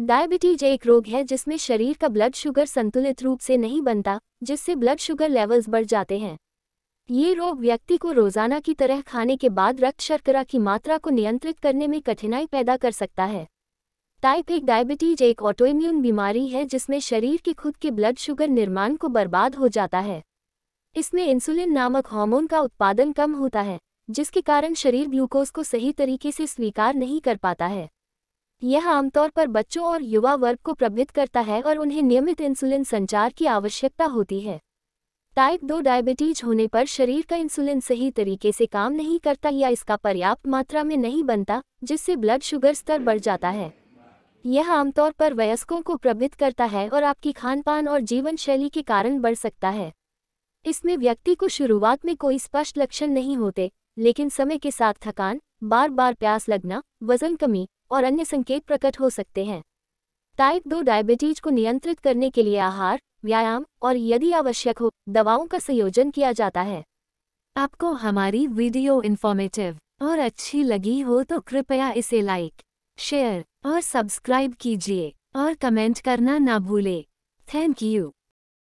diabetes एक रोग है जिसमें शरीर का ब्लड शुगर संतुलित रूप से नहीं बनता जिससे ब्लड शुगर लेवल्स बढ़ जाते हैं ये रोग व्यक्ति को रोजाना की तरह खाने के बाद रक्त शर्करा की मात्रा को नियंत्रित करने में कठिनाई पैदा कर सकता है टाइप एक डायबिटीज एक ऑटोइम्यून बीमारी है जिसमें शरीर के खुद के ब्लड शुगर निर्माण को बर्बाद हो जाता है इसमें इंसुलिन नामक हार्मोन का उत्पादन कम होता है जिसके कारण शरीर ग्लूकोज को सही तरीके से स्वीकार नहीं कर पाता है यह आमतौर पर बच्चों और युवा वर्ग को प्रभावित करता है और उन्हें नियमित इंसुलिन संचार की आवश्यकता होती है टाइप दो डायबिटीज होने पर शरीर का इंसुलिन सही तरीके से काम नहीं करता या इसका पर्याप्त मात्रा में नहीं बनता जिससे ब्लड शुगर स्तर बढ़ जाता है यह आमतौर पर वयस्कों को प्रभावित करता है और आपकी खानपान और जीवन शैली के कारण बढ़ सकता है इसमें व्यक्ति को शुरुआत में कोई स्पष्ट लक्षण नहीं होते लेकिन समय के साथ थकान बार बार प्यास लगना वजन कमी और अन्य संकेत प्रकट हो सकते हैं टाइप दो डायबिटीज को नियंत्रित करने के लिए आहार व्यायाम और यदि आवश्यक हो दवाओं का संयोजन किया जाता है आपको हमारी वीडियो इन्फॉर्मेटिव और अच्छी लगी हो तो कृपया इसे लाइक शेयर और सब्सक्राइब कीजिए और कमेंट करना ना भूले थैंक यू